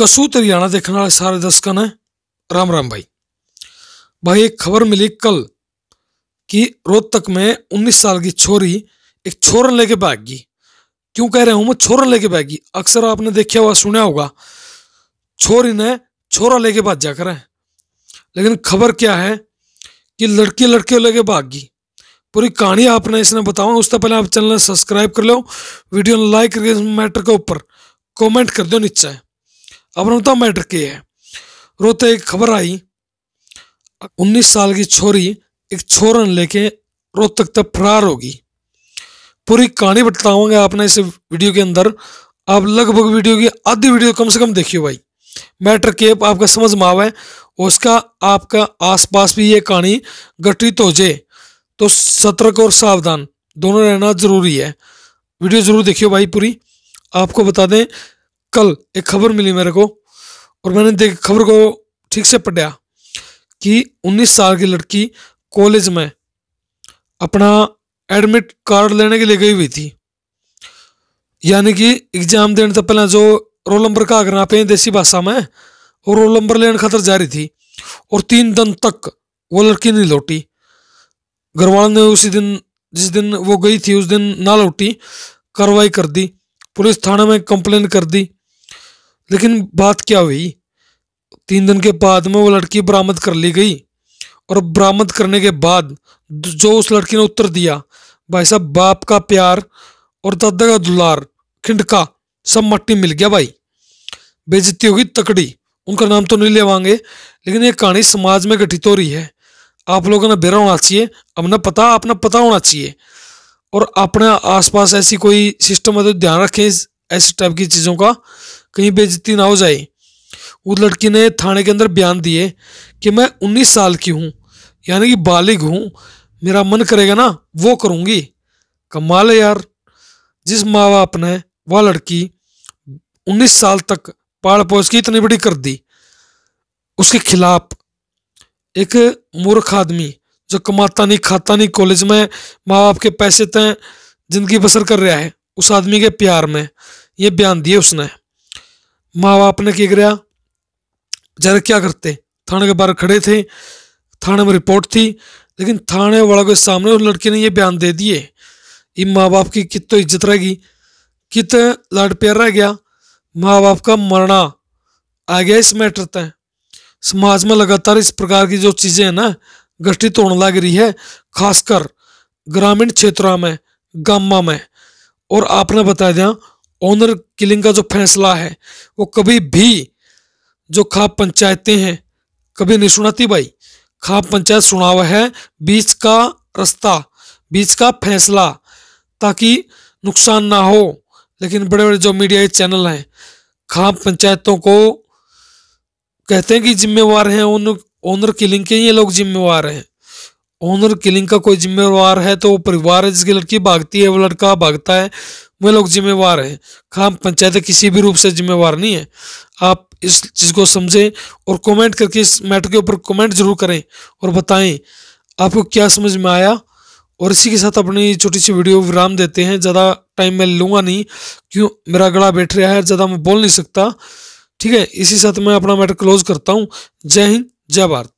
कसूत हरियाणा देखने वाले सारे दर्शकों ने राम राम भाई भाई एक खबर मिली कल कि रोहतक में 19 साल की छोरी एक छोरन लेके भाग गई क्यों कह रहे हूं मैं छोरन लेके भाग गई अक्सर आपने देखा हुआ सुना होगा छोरी ने छोरा लेके भाग जा करें लेकिन खबर क्या है कि लड़की लड़के लेके भाग गई पूरी कहानी आपने इसने बताओ उससे पहले आप चैनल सब्सक्राइब कर लो वीडियो लाइक करके मैटर के ऊपर कॉमेंट कर दो नीचे अब नौता मैटर के है रोते एक खबर आई 19 साल की छोरी एक छोरन लेके रोहतक तक फरार होगी पूरी कहानी बताऊंगा आपने इस वीडियो के अंदर आप लगभग वीडियो की आधी वीडियो कम से कम देखियो भाई मैटर के आपका समझ में आवे उसका आपका आसपास भी ये कहानी गठित हो जाए तो सतर्क और सावधान दोनों रहना जरूरी है वीडियो जरूर देखियो भाई पूरी आपको बता दें कल एक खबर मिली मेरे को और मैंने देख खबर को ठीक से पढ़ा कि 19 साल की लड़की कॉलेज में अपना एडमिट कार्ड लेने के लिए गई हुई थी यानी कि एग्जाम देने से पहले जो रोल नंबर का आगना पे देसी भाषा में और रोल नंबर लेने खातर जा रही थी और तीन दिन तक वो लड़की नहीं लौटी घरवाल ने उसी दिन जिस दिन वो गई थी उस दिन ना लौटी कार्रवाई कर दी पुलिस थाने में कंप्लेन कर दी लेकिन बात क्या हुई तीन दिन के बाद में वो लड़की बरामद कर ली गई और बरामद करने के बाद जो उस लड़की ने उत्तर दिया भाई साहब बाप का प्यार और दादा का दुलार खिंडका सब मट्टी मिल गया भाई बेजती होगी तकड़ी उनका नाम तो नहीं लेवांगे लेकिन ये कहानी समाज में घटित हो रही है आप लोगों ने बेरा होना चाहिए अपना पता अपना पता होना चाहिए और अपने आसपास ऐसी कोई सिस्टम है तो ध्यान रखें ऐसे टाइप की चीज़ों का कहीं बेजती ना हो जाए उस लड़की ने थाने के अंदर बयान दिए कि मैं उन्नीस साल की हूँ यानी कि बालिग हूँ मेरा मन करेगा ना वो करूँगी कमाल है यार जिस माँ बाप ने वह लड़की उन्नीस साल तक पाल पोस की इतनी बड़ी कर दी उसके खिलाफ एक मूर्ख आदमी जो कमाता नहीं खाता नहीं कॉलेज में माँ बाप के पैसे तय जिंदगी बसर कर रहा है उस आदमी के प्यार में ये बयान दिए उसने माँ बाप ने क्या कराया जरा क्या करते थाने के बाहर खड़े थे थाने में रिपोर्ट थी लेकिन थाने वाला के सामने उस लड़के ने ये बयान दे दिए ये माँ बाप की कित तो इज्जत रहेगी कित लाड प्यार रह गया माँ बाप का मरना आ गया इस मैटर तय समाज में लगातार इस प्रकार की जो चीज़ें हैं ना गठित होने लग रही है खासकर ग्रामीण क्षेत्रों में गामा में और आपने बता दिया ऑनर किलिंग का जो फैसला है वो कभी भी जो खाप पंचायतें हैं कभी नहीं सुनाती भाई खाप पंचायत सुनाव है बीच का रास्ता बीच का फैसला ताकि नुकसान ना हो लेकिन बड़े बड़े जो मीडिया चैनल हैं खाप पंचायतों को कहते हैं कि जिम्मेवार हैं ओनर ओनर किलिंग के ये लोग जिम्मेवार हैं ओनर किलिंग का कोई जिम्मेवार है तो वो परिवार है जिसकी लड़की भागती है वो लड़का भागता है वे लोग जिम्मेवार हैं खाम पंचायतें किसी भी रूप से जिम्मेवार नहीं है आप इस चीज़ को समझें और कमेंट करके इस मैटर के ऊपर कमेंट जरूर करें और बताएं आपको क्या समझ में आया और इसी के साथ अपनी छोटी सी वीडियो विराम देते हैं ज़्यादा टाइम मैं लूँगा नहीं क्यों मेरा गला बैठ रहा है ज़्यादा मैं बोल नहीं सकता ठीक है इसी साथ मैं अपना मैटर क्लोज करता हूँ जय हिंद जय भारत